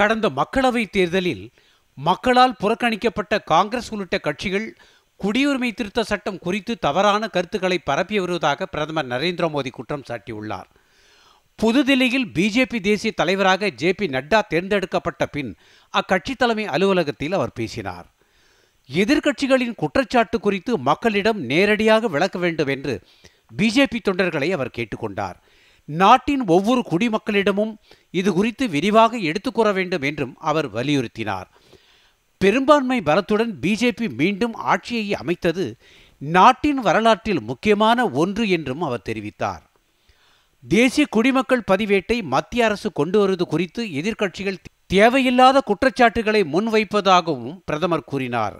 கடந்த மக்களவை தேர்தலில் மக்களால் புறக்கணிக்கப்பட்ட காங்கிரஸ் உள்ளிட்ட கட்சிகள் குடியுரிமை திருத்த சட்டம் குறித்து தவறான கருத்துக்களை பரப்பி வருவதாக பிரதமர் நரேந்திர மோடி குற்றம் சாட்டியுள்ளார் புதுதில்லியில் பிஜேபி தேசிய தலைவராக ஜே பி நட்டா தேர்ந்தெடுக்கப்பட்ட பின் அக்கட்சி தலைமை அலுவலகத்தில் அவர் பேசினார் எதிர்க்கட்சிகளின் குற்றச்சாட்டு குறித்து மக்களிடம் நேரடியாக விளக்க வேண்டும் என்று பிஜேபி தொண்டர்களை அவர் கேட்டுக்கொண்டார் நாட்டின் ஒவ்வொரு குடிமக்களிடமும் இது குறித்து விரிவாக கூற வேண்டும் என்றும் அவர் வலியுறுத்தினார் பெரும்பான்மை பலத்துடன் பிஜேபி மீண்டும் ஆட்சியை அமைத்தது நாட்டின் வரலாற்றில் முக்கியமான ஒன்று என்றும் அவர் தெரிவித்தார் தேசிய குடிமக்கள் பதிவேட்டை மத்திய அரசு கொண்டு வருவது குறித்து எதிர்க்கட்சிகள் தேவையில்லாத குற்றச்சாட்டுகளை முன்வைப்பதாகவும் பிரதமர் கூறினார்